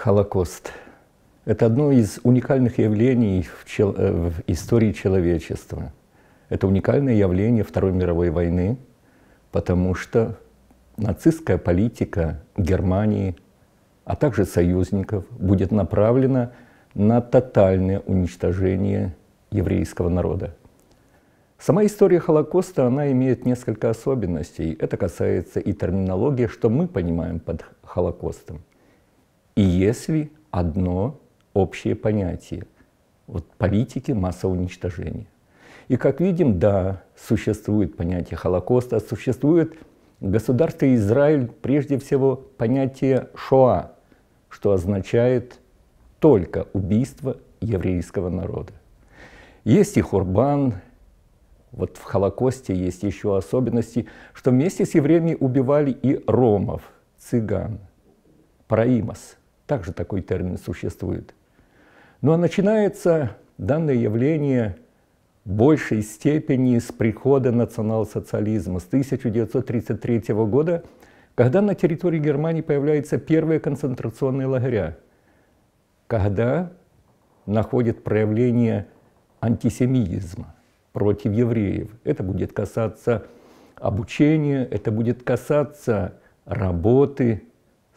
Холокост – это одно из уникальных явлений в, чел... Э, в истории человечества. Это уникальное явление Второй мировой войны, потому что нацистская политика Германии, а также союзников, будет направлена на тотальное уничтожение еврейского народа. Сама история Холокоста, она имеет несколько особенностей. Это касается и терминологии, что мы понимаем под Холокостом. И если одно общее понятие вот политики массового уничтожения. И как видим, да, существует понятие Холокоста, существует государство Израиль, прежде всего понятие Шоа, что означает только убийство еврейского народа. Есть и Хурбан, вот в Холокосте есть еще особенности, что вместе с евреями убивали и ромов, цыган, параимос – также такой термин существует. Но начинается данное явление в большей степени с прихода национал-социализма с 1933 года, когда на территории Германии появляются первые концентрационные лагеря, когда находит проявление антисемитизма против евреев. Это будет касаться обучения, это будет касаться работы,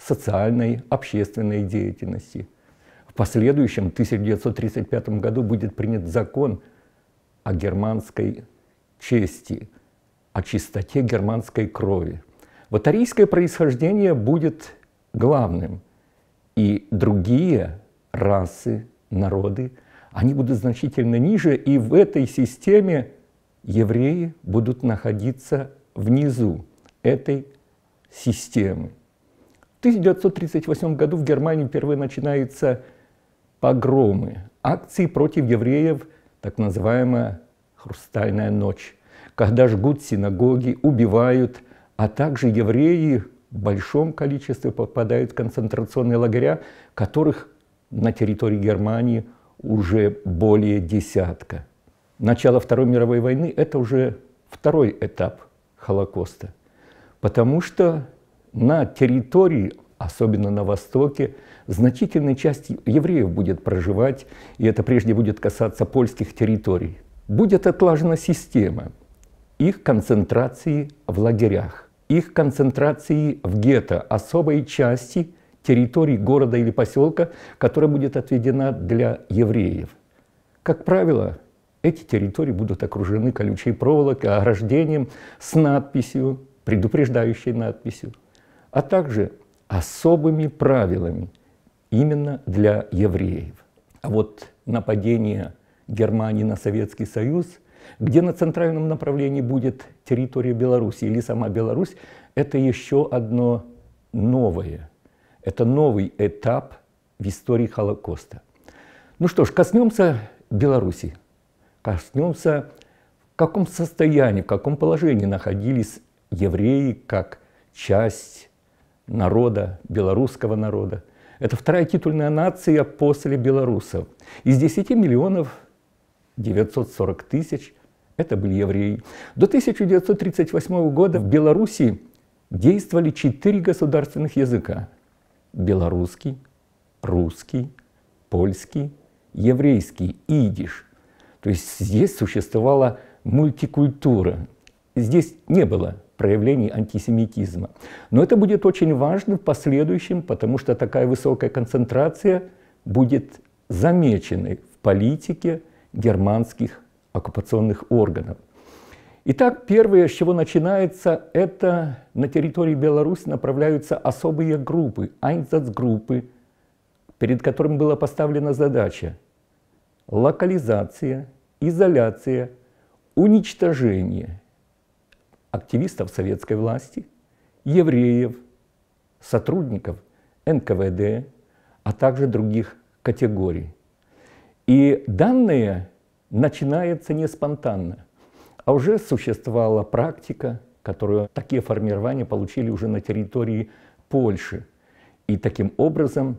социальной, общественной деятельности. В последующем, в 1935 году, будет принят закон о германской чести, о чистоте германской крови. Ватарийское происхождение будет главным, и другие расы, народы, они будут значительно ниже, и в этой системе евреи будут находиться внизу этой системы. 1938 году в Германии впервые начинаются погромы, акции против евреев, так называемая «Хрустальная ночь», когда жгут синагоги, убивают, а также евреи в большом количестве попадают в концентрационные лагеря, которых на территории Германии уже более десятка. Начало Второй мировой войны – это уже второй этап Холокоста, потому что на территории, особенно на Востоке, значительная часть евреев будет проживать, и это прежде будет касаться польских территорий. Будет отлажена система их концентрации в лагерях, их концентрации в гетто, особой части территории города или поселка, которая будет отведена для евреев. Как правило, эти территории будут окружены колючей проволокой, ограждением с надписью, предупреждающей надписью а также особыми правилами именно для евреев. А вот нападение Германии на Советский Союз, где на центральном направлении будет территория Беларуси или сама Беларусь, это еще одно новое. Это новый этап в истории Холокоста. Ну что ж, коснемся Беларуси. Коснемся, в каком состоянии, в каком положении находились евреи как часть народа, белорусского народа. Это вторая титульная нация после белорусов. Из 10 миллионов 940 тысяч это были евреи. До 1938 года в Беларуси действовали четыре государственных языка. Белорусский, русский, польский, еврейский, идиш. То есть здесь существовала мультикультура. Здесь не было проявлений антисемитизма. Но это будет очень важно в последующем, потому что такая высокая концентрация будет замечена в политике германских оккупационных органов. Итак, первое, с чего начинается, это на территории Беларуси направляются особые группы, группы, перед которыми была поставлена задача локализация, изоляция, уничтожение активистов советской власти, евреев, сотрудников НКВД, а также других категорий. И данные начинаются не спонтанно, а уже существовала практика, которую такие формирования получили уже на территории Польши. И таким образом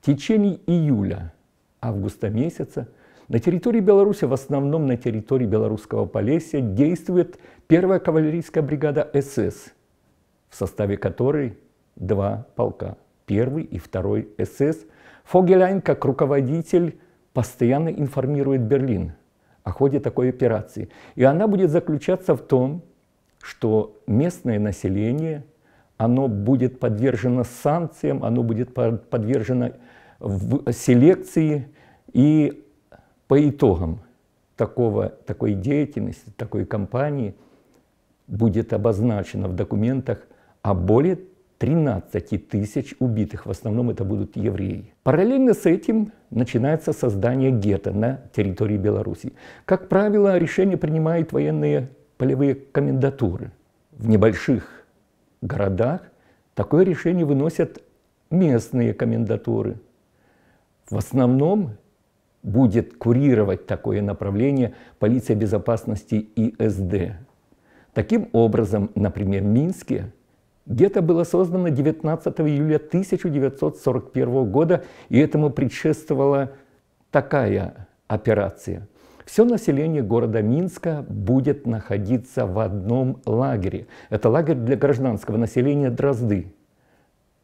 в течение июля, августа месяца – на территории Беларуси, в основном на территории Белорусского Полесья, действует первая кавалерийская бригада СС, в составе которой два полка, первый и второй СС. Фогеляйн, как руководитель, постоянно информирует Берлин о ходе такой операции. И она будет заключаться в том, что местное население, оно будет подвержено санкциям, оно будет подвержено селекции, и по итогам такого, такой деятельности, такой кампании будет обозначено в документах, о более 13 тысяч убитых, в основном это будут евреи. Параллельно с этим начинается создание гетто на территории Беларуси. Как правило, решение принимают военные полевые комендатуры. В небольших городах такое решение выносят местные комендатуры. В основном будет курировать такое направление полиция безопасности ИСД. Таким образом, например, в Минске гетто было создано 19 июля 1941 года, и этому предшествовала такая операция. Все население города Минска будет находиться в одном лагере. Это лагерь для гражданского населения Дрозды.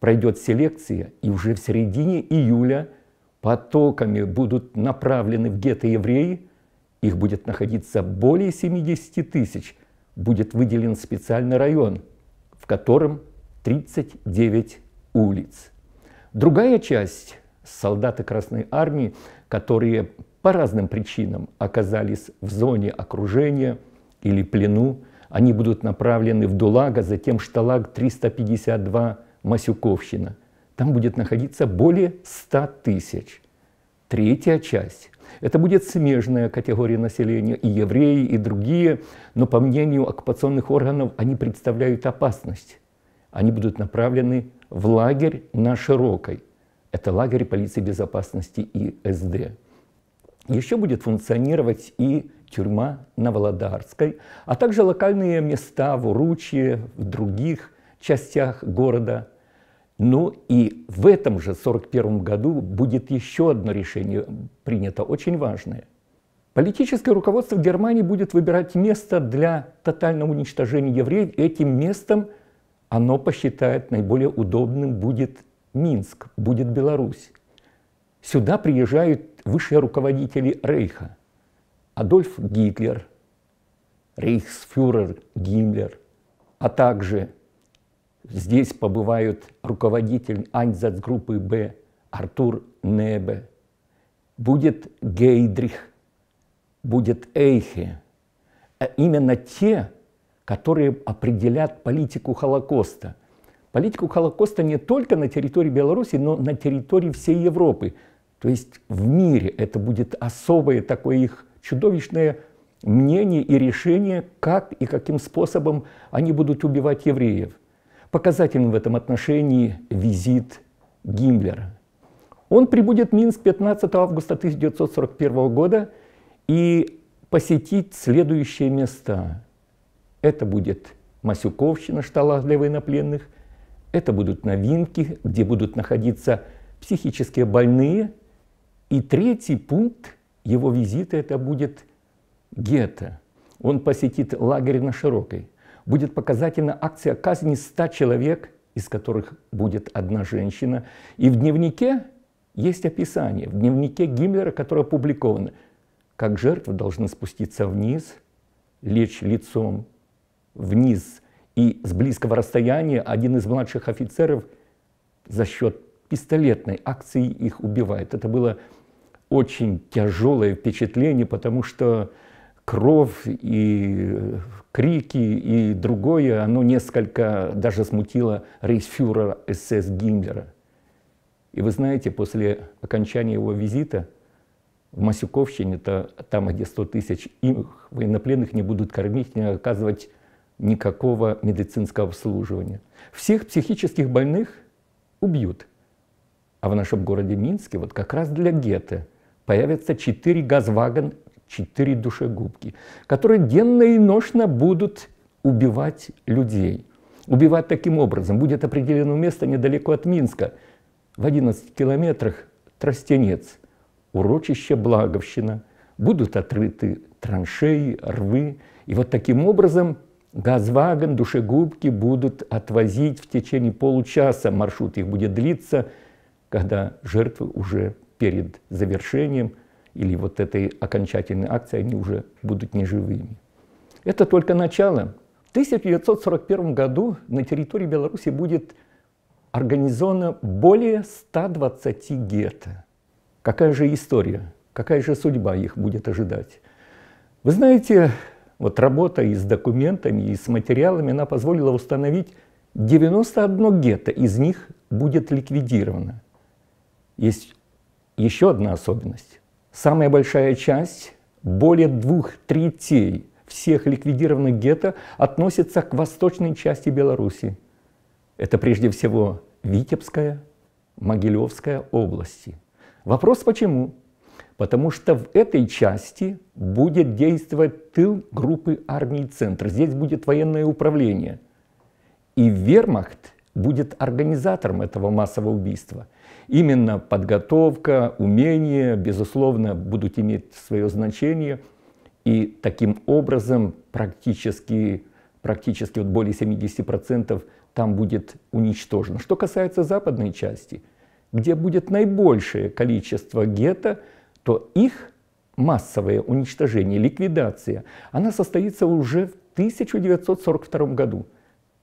Пройдет селекция, и уже в середине июля – потоками будут направлены в гетто евреи, их будет находиться более 70 тысяч, будет выделен специальный район, в котором 39 улиц. Другая часть – солдаты Красной Армии, которые по разным причинам оказались в зоне окружения или плену, они будут направлены в ДУЛАГа, затем Шталаг 352 Масюковщина – там будет находиться более 100 тысяч. Третья часть это будет смежная категория населения, и евреи, и другие, но по мнению оккупационных органов они представляют опасность. Они будут направлены в лагерь на Широкой. Это лагерь полиции безопасности и СД. Еще будет функционировать и тюрьма на Володарской, а также локальные места в Уручье, в других частях города – ну и в этом же 1941 году будет еще одно решение принято, очень важное. Политическое руководство Германии будет выбирать место для тотального уничтожения евреев. Этим местом оно посчитает наиболее удобным будет Минск, будет Беларусь. Сюда приезжают высшие руководители Рейха. Адольф Гитлер, рейхсфюрер Гиммлер, а также Здесь побывают руководитель Айнзацгруппы Б Артур Небе, будет Гейдрих, будет Эйхе. А именно те, которые определят политику Холокоста. Политику Холокоста не только на территории Беларуси, но на территории всей Европы. То есть в мире это будет особое такое их чудовищное мнение и решение, как и каким способом они будут убивать евреев. Показательным в этом отношении визит Гиммлера. Он прибудет в Минск 15 августа 1941 года и посетит следующие места. Это будет Масюковщина, шталах для военнопленных, это будут новинки, где будут находиться психически больные. И третий пункт его визита – это будет гетто. Он посетит лагерь на Широкой – будет показательна акция казни 100 человек, из которых будет одна женщина. И в дневнике есть описание, в дневнике Гиммлера, которое опубликовано, как жертва должна спуститься вниз, лечь лицом вниз, и с близкого расстояния один из младших офицеров за счет пистолетной акции их убивает. Это было очень тяжелое впечатление, потому что кровь и э, крики и другое, оно несколько даже смутило рейхсфюрера СС Гиммлера. И вы знаете, после окончания его визита в Масюковщине, то, там, где 100 тысяч их военнопленных не будут кормить, не оказывать никакого медицинского обслуживания. Всех психических больных убьют. А в нашем городе Минске, вот как раз для гетто, появятся четыре газвагон четыре душегубки, которые денно и ношно будут убивать людей. Убивать таким образом. Будет определено место недалеко от Минска, в 11 километрах Тростенец, урочище Благовщина. Будут отрыты траншеи, рвы. И вот таким образом газвагон, душегубки будут отвозить в течение получаса. Маршрут их будет длиться, когда жертвы уже перед завершением – или вот этой окончательной акции, они уже будут неживыми. Это только начало. В 1941 году на территории Беларуси будет организовано более 120 гетто. Какая же история, какая же судьба их будет ожидать? Вы знаете, вот работа и с документами, и с материалами, она позволила установить 91 гетто, из них будет ликвидировано. Есть еще одна особенность. Самая большая часть, более двух третей всех ликвидированных гетто относится к восточной части Беларуси. Это прежде всего Витебская, Могилевская области. Вопрос почему? Потому что в этой части будет действовать тыл группы армий «Центр». Здесь будет военное управление. И вермахт будет организатором этого массового убийства – Именно подготовка, умение, безусловно, будут иметь свое значение. И таким образом практически, практически вот более 70% там будет уничтожено. Что касается западной части, где будет наибольшее количество гетто, то их массовое уничтожение, ликвидация, она состоится уже в 1942 году.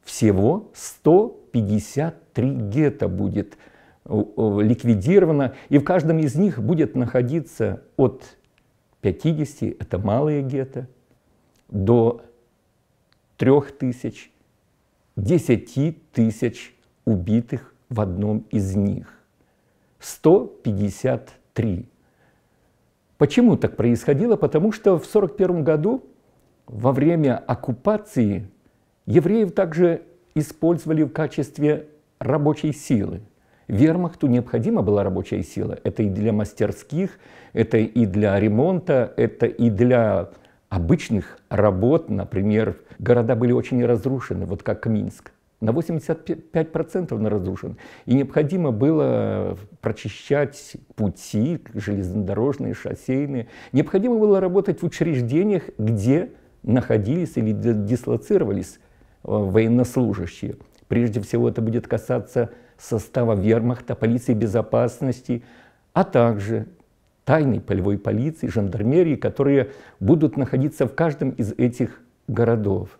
Всего 153 гетто будет уничтожено ликвидировано, и в каждом из них будет находиться от 50, это малые гетто, до 3000, 10 тысяч убитых в одном из них. 153. Почему так происходило? Потому что в 1941 году во время оккупации евреев также использовали в качестве рабочей силы – Вермахту необходима была рабочая сила. Это и для мастерских, это и для ремонта, это и для обычных работ. Например, города были очень разрушены, вот как Минск. На 85% он разрушен. И необходимо было прочищать пути, железнодорожные, шоссейные. Необходимо было работать в учреждениях, где находились или дислоцировались э, военнослужащие. Прежде всего это будет касаться состава вермахта, полиции безопасности, а также тайной полевой полиции, жандармерии, которые будут находиться в каждом из этих городов.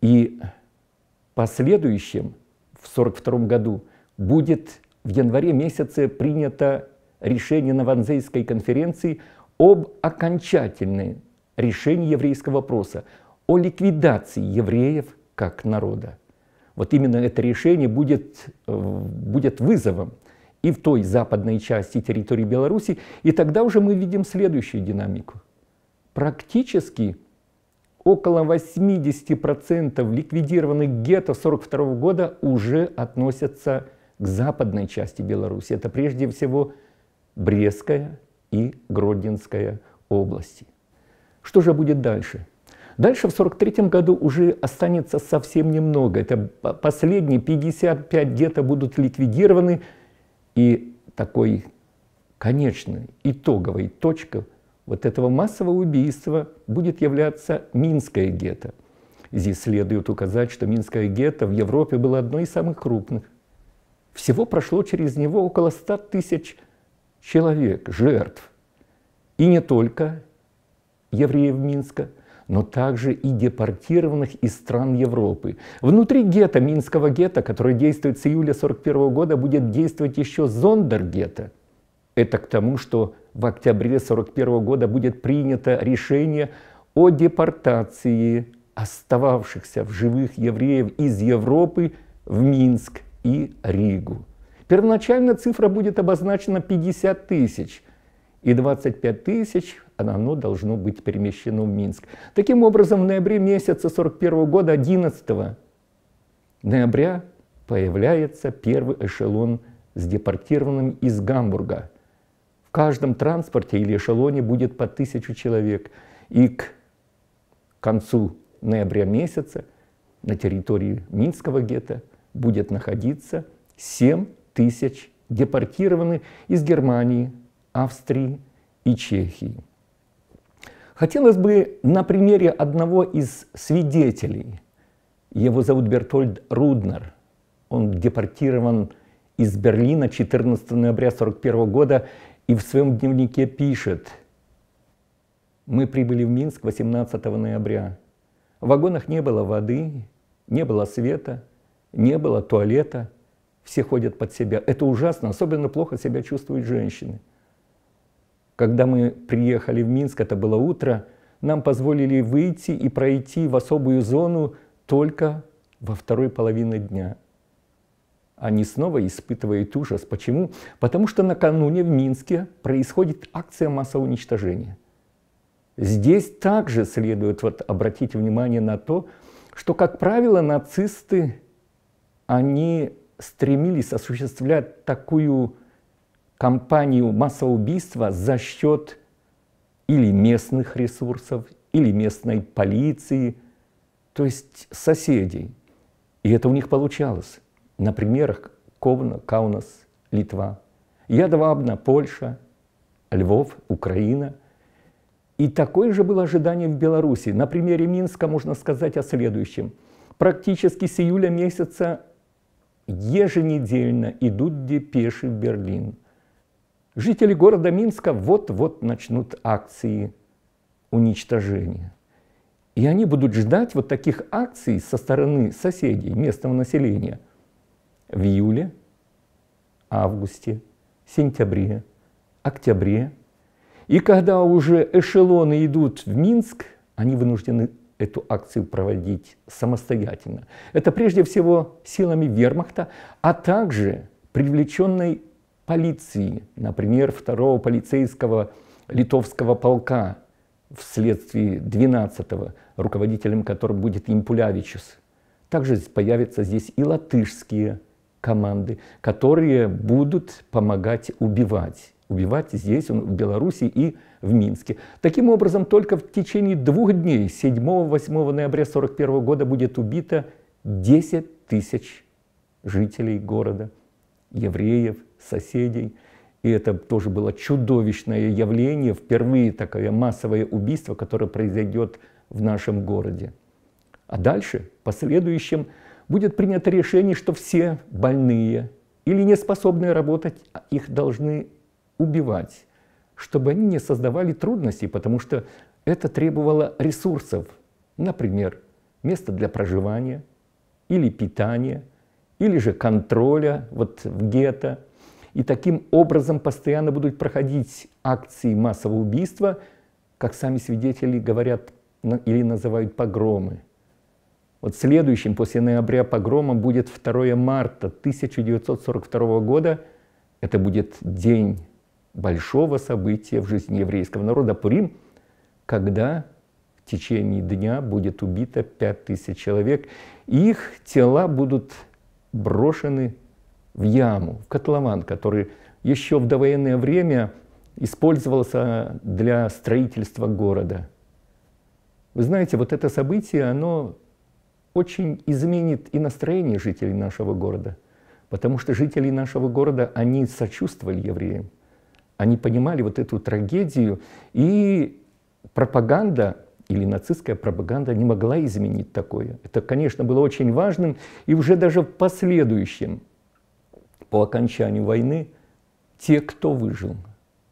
И в последующем, в 1942 году, будет в январе месяце принято решение на Ванзейской конференции об окончательной решении еврейского вопроса, о ликвидации евреев как народа вот именно это решение будет, э, будет вызовом и в той западной части территории Беларуси. И тогда уже мы видим следующую динамику. Практически около 80% ликвидированных гетто 1942 года уже относятся к западной части Беларуси. Это прежде всего Брестская и Гродненская области. Что же будет дальше? Дальше в 1943 году уже останется совсем немного. Это последние 55 гетто будут ликвидированы. И такой конечной, итоговой точкой вот этого массового убийства будет являться Минское гетто. Здесь следует указать, что Минское гетто в Европе было одной из самых крупных. Всего прошло через него около 100 тысяч человек, жертв. И не только евреев Минска – но также и депортированных из стран Европы. Внутри гетто, Минского гетто, который действует с июля 1941 года, будет действовать еще Зондергетто. Это к тому, что в октябре 1941 года будет принято решение о депортации остававшихся в живых евреев из Европы в Минск и Ригу. Первоначально цифра будет обозначена 50 тысяч, и 25 тысяч оно должно быть перемещено в Минск. Таким образом, в ноябре месяца 1941 года, 11 ноября, появляется первый эшелон с депортированным из Гамбурга. В каждом транспорте или эшелоне будет по тысячу человек. И к концу ноября месяца на территории Минского гетто будет находиться 7 тысяч депортированных из Германии, Австрии и Чехии. Хотелось бы на примере одного из свидетелей. Его зовут Бертольд Руднер. Он депортирован из Берлина 14 ноября 1941 года и в своем дневнике пишет. Мы прибыли в Минск 18 ноября. В вагонах не было воды, не было света, не было туалета. Все ходят под себя. Это ужасно, особенно плохо себя чувствуют женщины. Когда мы приехали в Минск, это было утро, нам позволили выйти и пройти в особую зону только во второй половине дня. Они снова испытывают ужас. Почему? Потому что накануне в Минске происходит акция массового уничтожения. Здесь также следует вот обратить внимание на то, что, как правило, нацисты, они стремились осуществлять такую кампанию массоубийства за счет или местных ресурсов, или местной полиции, то есть соседей. И это у них получалось. На примерах Ковна, Каунас, Литва, Ядвабна, Польша, Львов, Украина. И такое же было ожидание в Беларуси. На примере Минска можно сказать о следующем. Практически с июля месяца еженедельно идут депеши в Берлин – Жители города Минска вот-вот начнут акции уничтожения. И они будут ждать вот таких акций со стороны соседей, местного населения в июле, августе, сентябре, октябре. И когда уже эшелоны идут в Минск, они вынуждены эту акцию проводить самостоятельно. Это прежде всего силами вермахта, а также привлеченной полиции, например, второго полицейского литовского полка вследствие 12-го, руководителем которым будет Импулявичус. Также появятся здесь и латышские команды, которые будут помогать убивать. Убивать здесь, в Беларуси и в Минске. Таким образом, только в течение двух дней, 7-8 ноября 1941 года, будет убито 10 тысяч жителей города, евреев, соседей. И это тоже было чудовищное явление, впервые такое массовое убийство, которое произойдет в нашем городе. А дальше, в последующем, будет принято решение, что все больные или неспособные работать, а их должны убивать, чтобы они не создавали трудностей, потому что это требовало ресурсов, например, место для проживания или питания, или же контроля вот в гетто – и таким образом постоянно будут проходить акции массового убийства, как сами свидетели говорят или называют погромы. Вот следующим после ноября погромом будет 2 марта 1942 года. Это будет день большого события в жизни еврейского народа Пурим, когда в течение дня будет убито 5000 человек. Их тела будут брошены в яму, в котлован, который еще в довоенное время использовался для строительства города. Вы знаете, вот это событие, оно очень изменит и настроение жителей нашего города, потому что жители нашего города, они сочувствовали евреям, они понимали вот эту трагедию, и пропаганда или нацистская пропаганда не могла изменить такое. Это, конечно, было очень важным, и уже даже в последующем по окончанию войны те, кто выжил,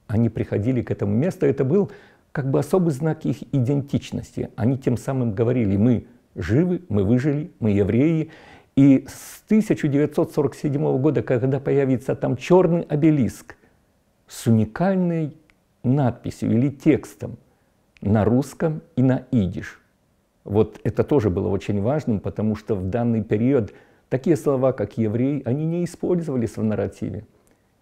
они приходили к этому месту. Это был как бы особый знак их идентичности. Они тем самым говорили, мы живы, мы выжили, мы евреи. И с 1947 года, когда появится там черный обелиск с уникальной надписью или текстом на русском и на идиш. Вот это тоже было очень важным, потому что в данный период – Такие слова, как «еврей», они не использовались в нарративе.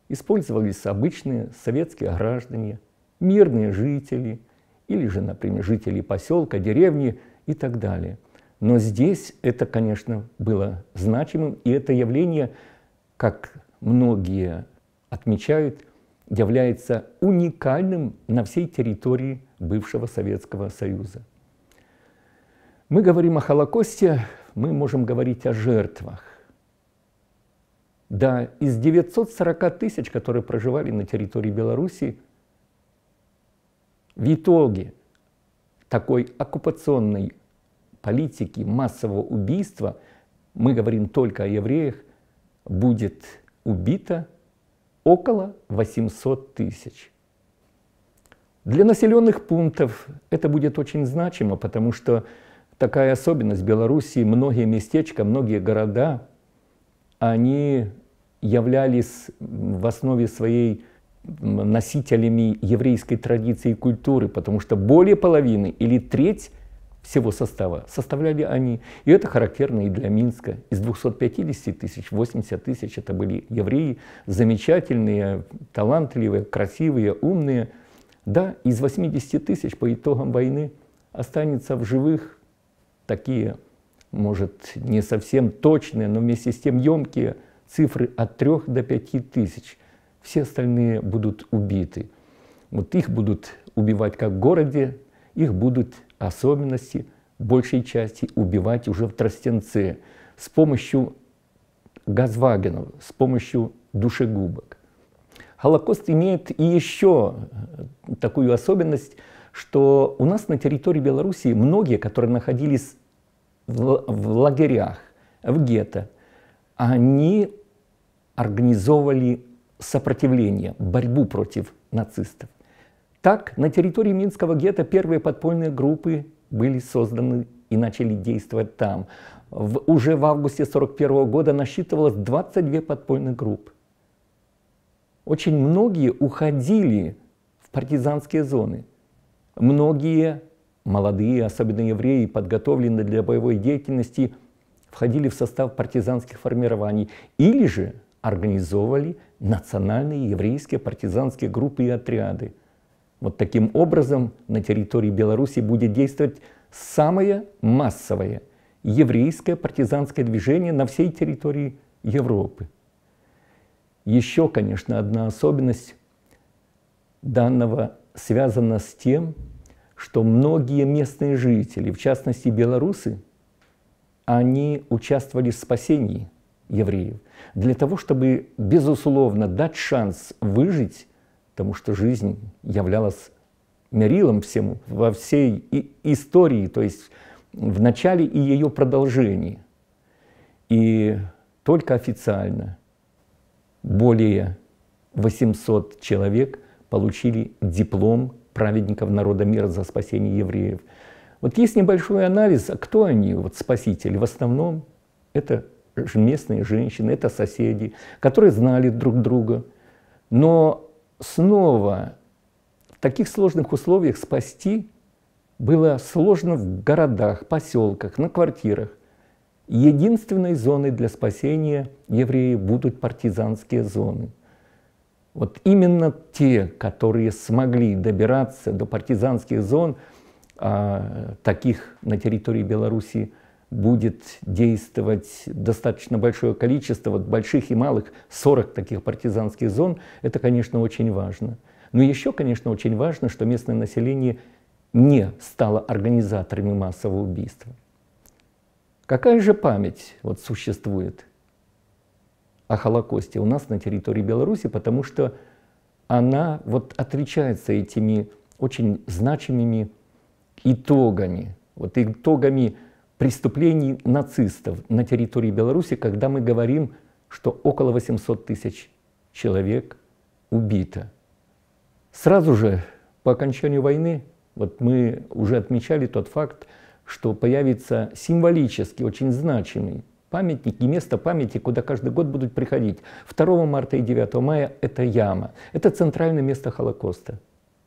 Использовались обычные советские граждане, мирные жители, или же, например, жители поселка, деревни и так далее. Но здесь это, конечно, было значимым, и это явление, как многие отмечают, является уникальным на всей территории бывшего Советского Союза. Мы говорим о Холокосте мы можем говорить о жертвах. Да, из 940 тысяч, которые проживали на территории Беларуси, в итоге такой оккупационной политики массового убийства, мы говорим только о евреях, будет убито около 800 тысяч. Для населенных пунктов это будет очень значимо, потому что такая особенность Белоруссии. Многие местечка, многие города, они являлись в основе своей носителями еврейской традиции и культуры, потому что более половины или треть всего состава составляли они. И это характерно и для Минска. Из 250 тысяч, 80 тысяч это были евреи, замечательные, талантливые, красивые, умные. Да, из 80 тысяч по итогам войны останется в живых такие, может, не совсем точные, но вместе с тем емкие цифры от 3 до 5 тысяч. Все остальные будут убиты. Вот их будут убивать как в городе, их будут особенности большей части убивать уже в Тростенце с помощью газвагенов, с помощью душегубок. Холокост имеет и еще такую особенность – что у нас на территории Белоруссии многие, которые находились в, в лагерях, в гетто, они организовывали сопротивление, борьбу против нацистов. Так, на территории Минского гетто первые подпольные группы были созданы и начали действовать там. В, уже в августе 1941 года насчитывалось 22 подпольных группы. Очень многие уходили в партизанские зоны – Многие молодые, особенно евреи, подготовленные для боевой деятельности, входили в состав партизанских формирований или же организовывали национальные еврейские партизанские группы и отряды. Вот таким образом на территории Беларуси будет действовать самое массовое еврейское партизанское движение на всей территории Европы. Еще, конечно, одна особенность данного связано с тем, что многие местные жители, в частности белорусы, они участвовали в спасении евреев для того, чтобы, безусловно, дать шанс выжить, потому что жизнь являлась мерилом всему, во всей истории, то есть в начале и ее продолжении. И только официально более 800 человек – получили диплом праведников народа мира за спасение евреев. Вот есть небольшой анализ, а кто они, вот спасители? В основном это местные женщины, это соседи, которые знали друг друга. Но снова в таких сложных условиях спасти было сложно в городах, поселках, на квартирах. Единственной зоной для спасения евреев будут партизанские зоны. Вот именно те, которые смогли добираться до партизанских зон, а, таких на территории Беларуси будет действовать достаточно большое количество, вот больших и малых, 40 таких партизанских зон, это, конечно, очень важно. Но еще, конечно, очень важно, что местное население не стало организаторами массового убийства. Какая же память вот существует о Холокосте у нас на территории Беларуси, потому что она вот отличается этими очень значимыми итогами, вот итогами преступлений нацистов на территории Беларуси, когда мы говорим, что около 800 тысяч человек убито. Сразу же по окончанию войны вот мы уже отмечали тот факт, что появится символически очень значимый памятники, место памяти, куда каждый год будут приходить. 2 марта и 9 мая – это яма. Это центральное место Холокоста.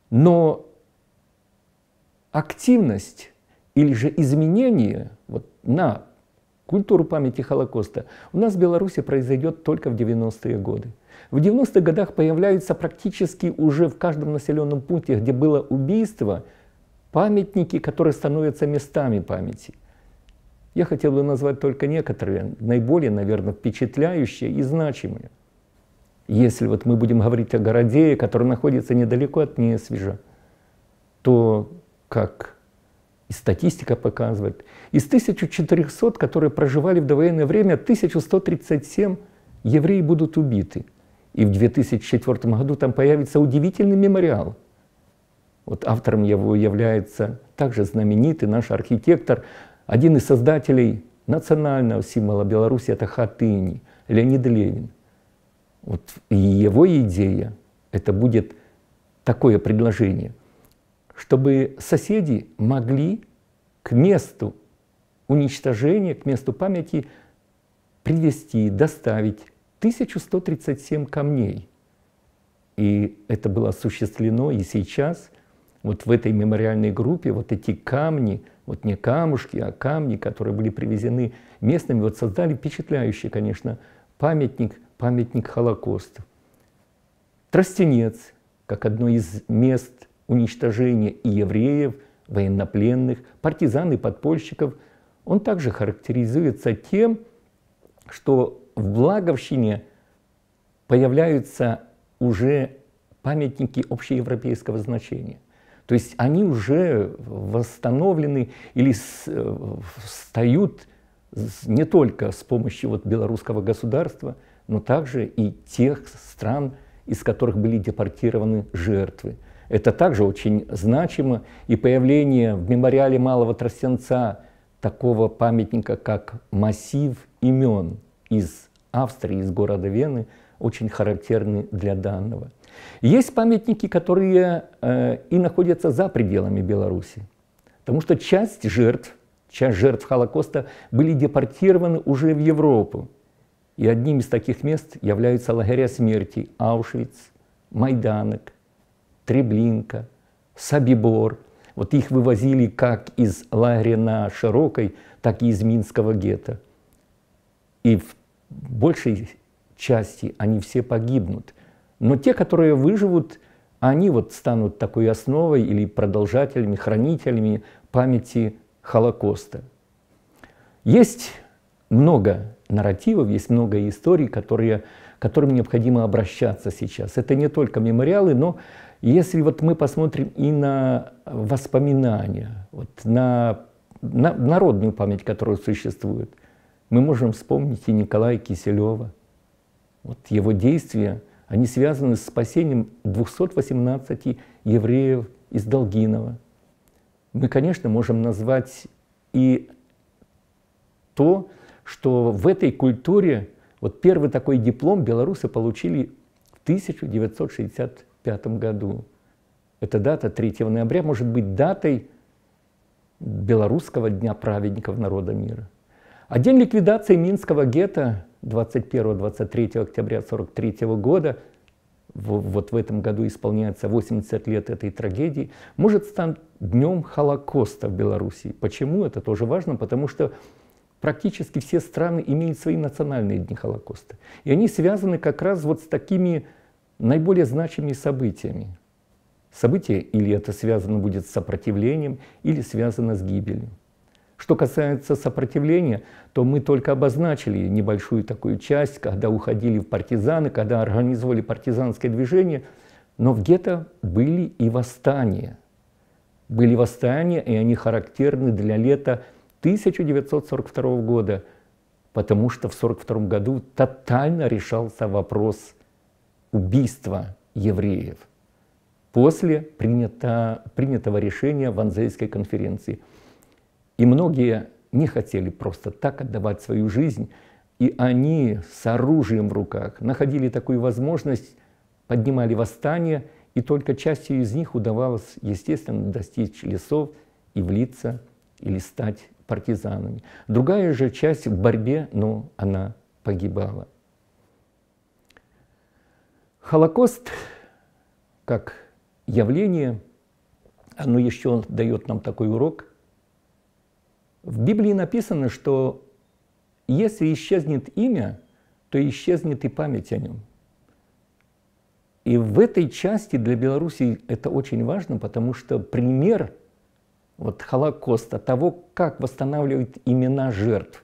Но активность или же изменение вот, на культуру памяти Холокоста у нас в Беларуси произойдет только в 90-е годы. В 90-х годах появляются практически уже в каждом населенном пункте, где было убийство, памятники, которые становятся местами памяти. Я хотел бы назвать только некоторые, наиболее, наверное, впечатляющие и значимые. Если вот мы будем говорить о городе, который находится недалеко от Несвежа, то, как и статистика показывает, из 1400, которые проживали в довоенное время, 1137 евреи будут убиты. И в 2004 году там появится удивительный мемориал. Вот автором его является также знаменитый наш архитектор один из создателей национального символа Беларуси – это хатыни, Леонид Левин. Вот и его идея – это будет такое предложение, чтобы соседи могли к месту уничтожения, к месту памяти привести, доставить 1137 камней. И это было осуществлено и сейчас. Вот в этой мемориальной группе вот эти камни – вот не камушки, а камни, которые были привезены местными, вот создали впечатляющий, конечно, памятник, памятник Холокосту. Тростенец, как одно из мест уничтожения и евреев, военнопленных, партизан и подпольщиков, он также характеризуется тем, что в Благовщине появляются уже памятники общеевропейского значения. То есть они уже восстановлены или э, встают не только с помощью вот белорусского государства, но также и тех стран, из которых были депортированы жертвы. Это также очень значимо, и появление в мемориале Малого Тростенца такого памятника, как массив имен из Австрии, из города Вены, очень характерны для данного. Есть памятники, которые э, и находятся за пределами Беларуси, потому что часть жертв, часть жертв Холокоста были депортированы уже в Европу. И одним из таких мест являются лагеря смерти Аушвиц, Майданок, Треблинка, Сабибор. Вот их вывозили как из лагеря на Широкой, так и из Минского гетто. И в большей части они все погибнут. Но те, которые выживут, они вот станут такой основой или продолжателями, хранителями памяти Холокоста. Есть много нарративов, есть много историй, которые, к которым необходимо обращаться сейчас. Это не только мемориалы, но если вот мы посмотрим и на воспоминания, вот на, на народную память, которая существует, мы можем вспомнить и Николая Киселева. Вот его действия – они связаны с спасением 218 евреев из Долгинова. Мы, конечно, можем назвать и то, что в этой культуре вот первый такой диплом белорусы получили в 1965 году. Эта дата 3 ноября может быть датой Белорусского дня праведников народа мира. А день ликвидации Минского гетто 21-23 октября 1943 года, вот в этом году исполняется 80 лет этой трагедии, может стать днем Холокоста в Беларуси. Почему это тоже важно? Потому что практически все страны имеют свои национальные дни Холокоста. И они связаны как раз вот с такими наиболее значимыми событиями. Событие или это связано будет с сопротивлением, или связано с гибелью. Что касается сопротивления, то мы только обозначили небольшую такую часть, когда уходили в партизаны, когда организовали партизанское движение, но в гетто были и восстания. Были восстания, и они характерны для лета 1942 года, потому что в 1942 году тотально решался вопрос убийства евреев после принято, принятого решения в Ванзейской конференции – и многие не хотели просто так отдавать свою жизнь, и они с оружием в руках находили такую возможность, поднимали восстание, и только частью из них удавалось, естественно, достичь лесов и влиться или стать партизанами. Другая же часть в борьбе, но она погибала. Холокост как явление, оно еще дает нам такой урок, в Библии написано, что если исчезнет имя, то исчезнет и память о нем. И в этой части для Беларуси это очень важно, потому что пример вот Холокоста, того, как восстанавливают имена жертв.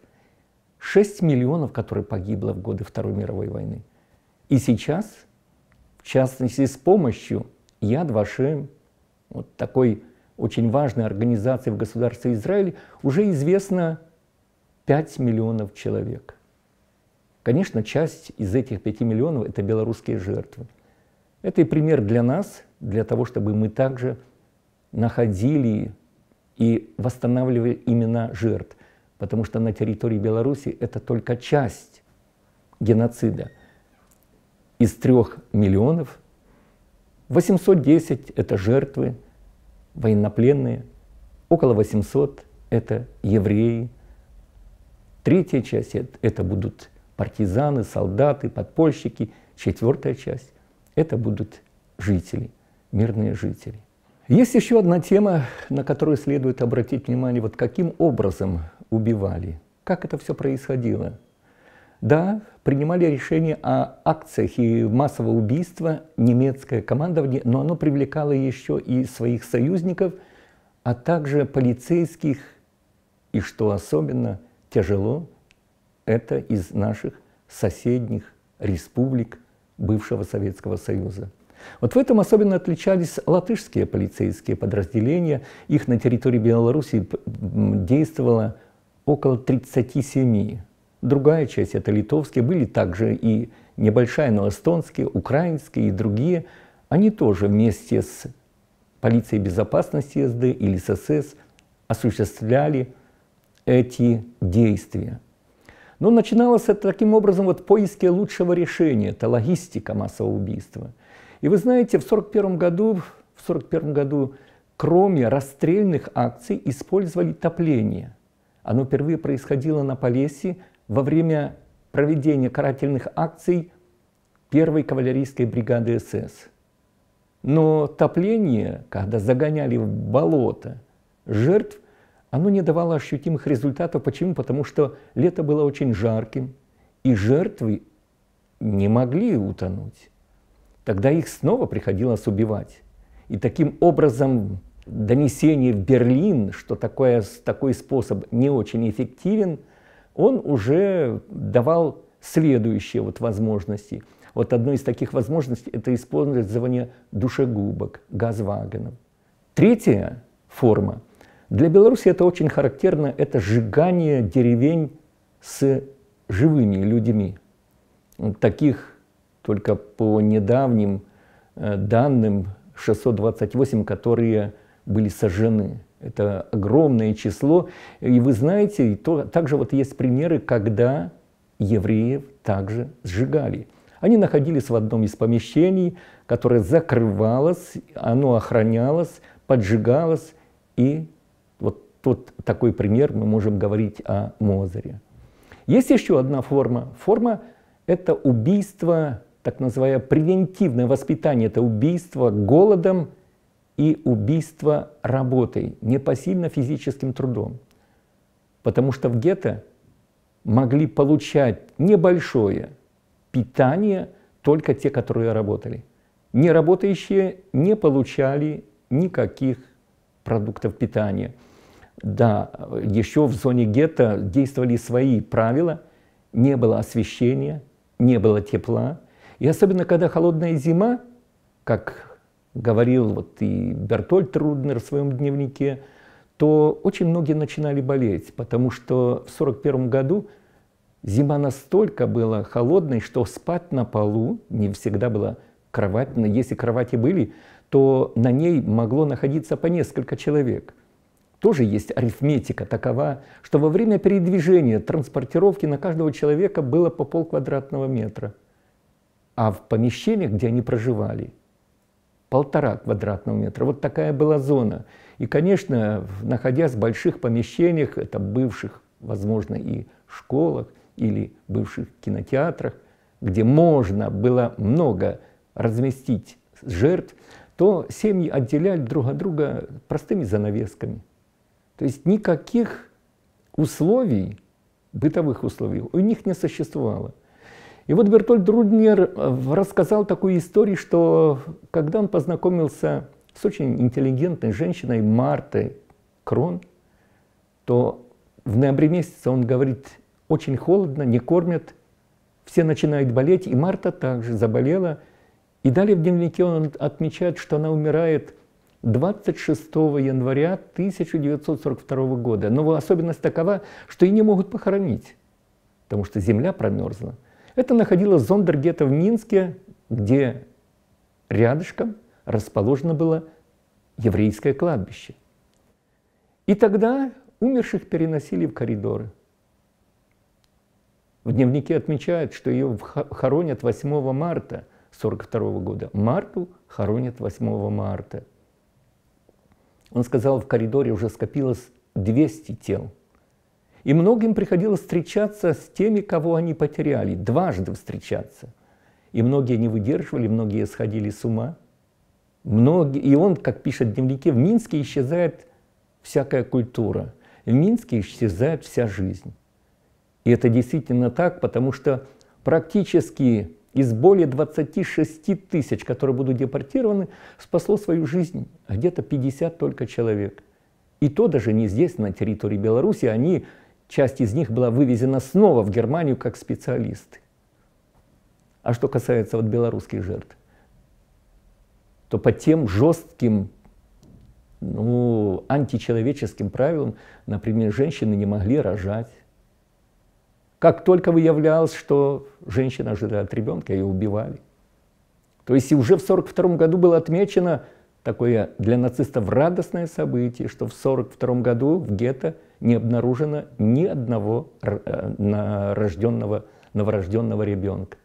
6 миллионов, которые погибло в годы Второй мировой войны. И сейчас, в частности, с помощью Яд Вашем, вот такой очень важной организации в государстве Израиль, уже известно 5 миллионов человек. Конечно, часть из этих 5 миллионов – это белорусские жертвы. Это и пример для нас, для того, чтобы мы также находили и восстанавливали имена жертв, потому что на территории Беларуси это только часть геноцида. Из трех миллионов 810 – это жертвы военнопленные, около 800 – это евреи, третья часть – это будут партизаны, солдаты, подпольщики, четвертая часть – это будут жители, мирные жители. Есть еще одна тема, на которую следует обратить внимание, вот каким образом убивали, как это все происходило – да, принимали решение о акциях и массового убийства немецкое командование, но оно привлекало еще и своих союзников, а также полицейских, и что особенно тяжело, это из наших соседних республик бывшего Советского Союза. Вот в этом особенно отличались латышские полицейские подразделения. Их на территории Беларуси действовало около 37 Другая часть – это литовские, были также и небольшая, но эстонские, украинские и другие. Они тоже вместе с полицией безопасности СД или ССС осуществляли эти действия. Но начиналось это таким образом вот поиски лучшего решения, это логистика массового убийства. И вы знаете, в 1941 году, в 41 году кроме расстрельных акций использовали топление. Оно впервые происходило на Полесе во время проведения карательных акций первой кавалерийской бригады СС. Но топление, когда загоняли в болото жертв, оно не давало ощутимых результатов. Почему? Потому что лето было очень жарким, и жертвы не могли утонуть. Тогда их снова приходилось убивать. И таким образом донесение в Берлин, что такое, такой способ не очень эффективен – он уже давал следующие вот возможности. Вот одной из таких возможностей – это использование душегубок, газвагонов. Третья форма. Для Беларуси это очень характерно, это сжигание деревень с живыми людьми. Таких только по недавним э, данным 628, которые были сожжены. Это огромное число. И вы знаете, то, также вот есть примеры, когда евреев также сжигали. Они находились в одном из помещений, которое закрывалось, оно охранялось, поджигалось. И вот тот такой пример мы можем говорить о Мозере. Есть еще одна форма. Форма – это убийство, так называемое превентивное воспитание, это убийство голодом – и убийство работой, не посильно физическим трудом. Потому что в гетто могли получать небольшое питание только те, которые работали. Неработающие не получали никаких продуктов питания. Да, еще в зоне гетто действовали свои правила, не было освещения, не было тепла. И особенно, когда холодная зима, как говорил вот и Бертольд Руднер в своем дневнике, то очень многие начинали болеть, потому что в 1941 году зима настолько была холодной, что спать на полу не всегда было кровать. Если кровати были, то на ней могло находиться по несколько человек. Тоже есть арифметика такова, что во время передвижения, транспортировки на каждого человека было по полквадратного метра. А в помещениях, где они проживали – полтора квадратного метра. Вот такая была зона. И, конечно, находясь в больших помещениях, это бывших, возможно, и школах, или бывших кинотеатрах, где можно было много разместить жертв, то семьи отделяли друг от друга простыми занавесками. То есть никаких условий, бытовых условий у них не существовало. И вот Бертольд Руднер э, рассказал такую историю, что когда он познакомился с очень интеллигентной женщиной Мартой Крон, то в ноябре месяце он говорит, очень холодно, не кормят, все начинают болеть, и Марта также заболела. И далее в дневнике он отмечает, что она умирает 26 января 1942 года. Но особенность такова, что и не могут похоронить, потому что земля промерзла. Это находилось Зондергета в Минске, где рядышком расположено было еврейское кладбище. И тогда умерших переносили в коридоры. В дневнике отмечают, что ее хоронят 8 марта 1942 года. Марту хоронят 8 марта. Он сказал, в коридоре уже скопилось 200 тел – и многим приходилось встречаться с теми, кого они потеряли, дважды встречаться. И многие не выдерживали, многие сходили с ума. Многие, и он, как пишет в дневнике, в Минске исчезает всякая культура, в Минске исчезает вся жизнь. И это действительно так, потому что практически из более 26 тысяч, которые будут депортированы, спасло свою жизнь где-то 50 только человек. И то даже не здесь, на территории Беларуси, они Часть из них была вывезена снова в Германию как специалисты. А что касается вот белорусских жертв, то по тем жестким, ну, античеловеческим правилам, например, женщины не могли рожать. Как только выявлялось, что женщина ожидает ребенка, ее убивали. То есть и уже в 1942 году было отмечено такое для нацистов радостное событие, что в 1942 году в гетто – не обнаружено ни одного э, рожденного, новорожденного ребенка.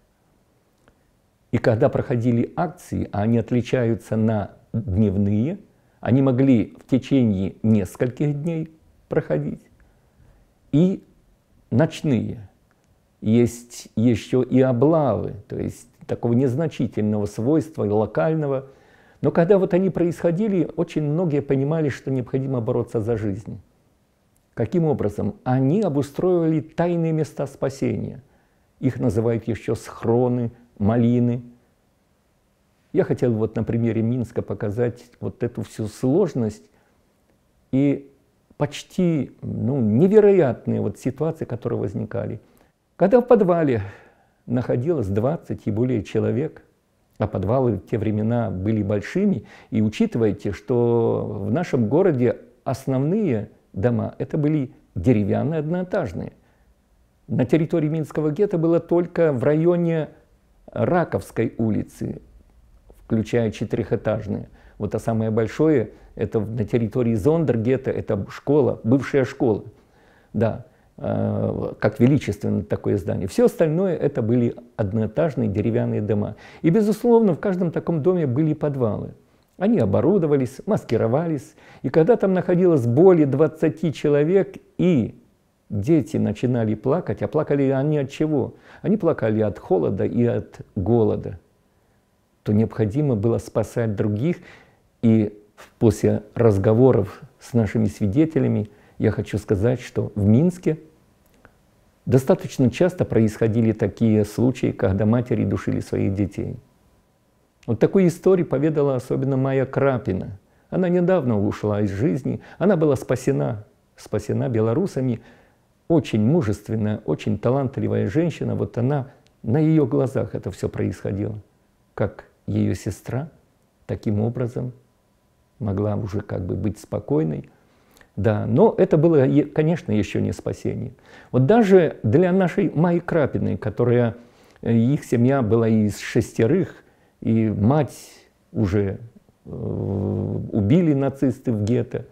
И когда проходили акции, а они отличаются на дневные, они могли в течение нескольких дней проходить, и ночные. Есть еще и облавы, то есть такого незначительного свойства, локального. Но когда вот они происходили, очень многие понимали, что необходимо бороться за жизнь. Каким образом? Они обустроили тайные места спасения. Их называют еще схроны, малины. Я хотел вот на примере Минска показать вот эту всю сложность и почти ну, невероятные вот ситуации, которые возникали. Когда в подвале находилось 20 и более человек, а подвалы в те времена были большими, и учитывайте, что в нашем городе основные – дома. Это были деревянные одноэтажные. На территории Минского гетто было только в районе Раковской улицы, включая четырехэтажные. Вот а самое большое, это на территории Зондергетто, это школа, бывшая школа. Да, э, как величественное такое здание. Все остальное это были одноэтажные деревянные дома. И, безусловно, в каждом таком доме были подвалы. Они оборудовались, маскировались, и когда там находилось более 20 человек, и дети начинали плакать, а плакали они от чего? Они плакали от холода и от голода. То необходимо было спасать других, и после разговоров с нашими свидетелями я хочу сказать, что в Минске достаточно часто происходили такие случаи, когда матери душили своих детей – вот такую историю поведала особенно Майя Крапина. Она недавно ушла из жизни, она была спасена, спасена белорусами. Очень мужественная, очень талантливая женщина, вот она, на ее глазах это все происходило. Как ее сестра таким образом могла уже как бы быть спокойной, да, но это было, конечно, еще не спасение. Вот даже для нашей Майи Крапиной, которая, э, их семья была из шестерых – и мать уже э, убили нацисты в гетто,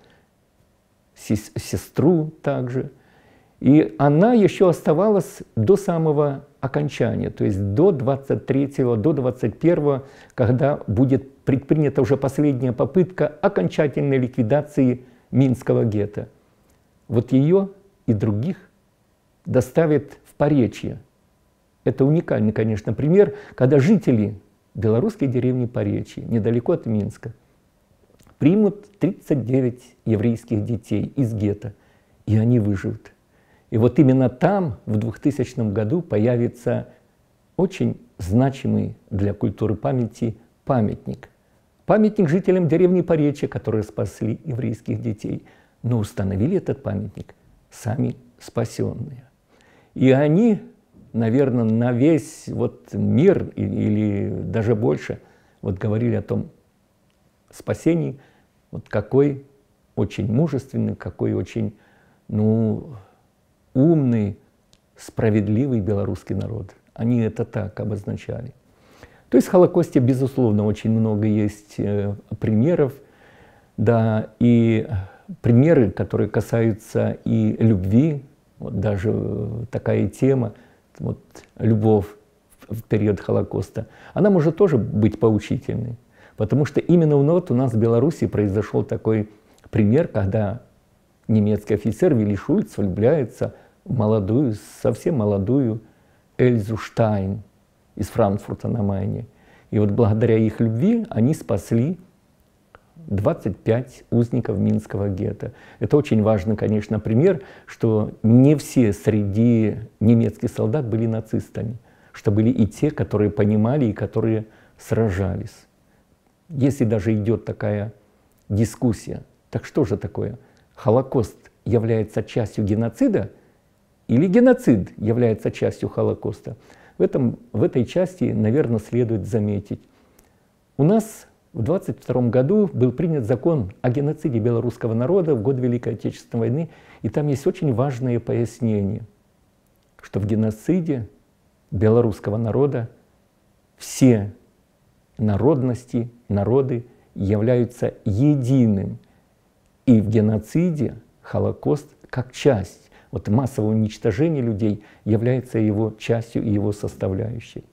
сестру также. И она еще оставалась до самого окончания, то есть до 23-го, до 21-го, когда будет предпринята уже последняя попытка окончательной ликвидации Минского гетто. Вот ее и других доставят в Поречье. Это уникальный, конечно, пример, когда жители белорусской деревни Поречье, недалеко от Минска, примут 39 еврейских детей из гетто, и они выживут. И вот именно там в 2000 году появится очень значимый для культуры памяти памятник. Памятник жителям деревни Поречья, которые спасли еврейских детей. Но установили этот памятник сами спасенные. И они наверное, на весь вот мир или даже больше вот говорили о том спасении, вот какой очень мужественный, какой очень, ну, умный, справедливый белорусский народ. Они это так обозначали. То есть в Холокосте, безусловно, очень много есть э, примеров, да, и примеры, которые касаются и любви, вот даже э, такая тема – вот, любовь в период Холокоста, она может тоже быть поучительной. Потому что именно вот у нас в Беларуси произошел такой пример, когда немецкий офицер Вилли Шульц влюбляется в молодую, совсем молодую Эльзу Штайн из Франкфурта на Майне. И вот благодаря их любви они спасли 25 узников Минского гетто. Это очень важный, конечно, пример, что не все среди немецких солдат были нацистами, что были и те, которые понимали и которые сражались. Если даже идет такая дискуссия, так что же такое? Холокост является частью геноцида или геноцид является частью Холокоста? В, этом, в этой части, наверное, следует заметить. У нас в 1922 году был принят закон о геноциде белорусского народа в год Великой Отечественной войны, и там есть очень важное пояснение, что в геноциде белорусского народа все народности, народы являются единым. И в геноциде Холокост как часть, вот массовое уничтожение людей является его частью и его составляющей.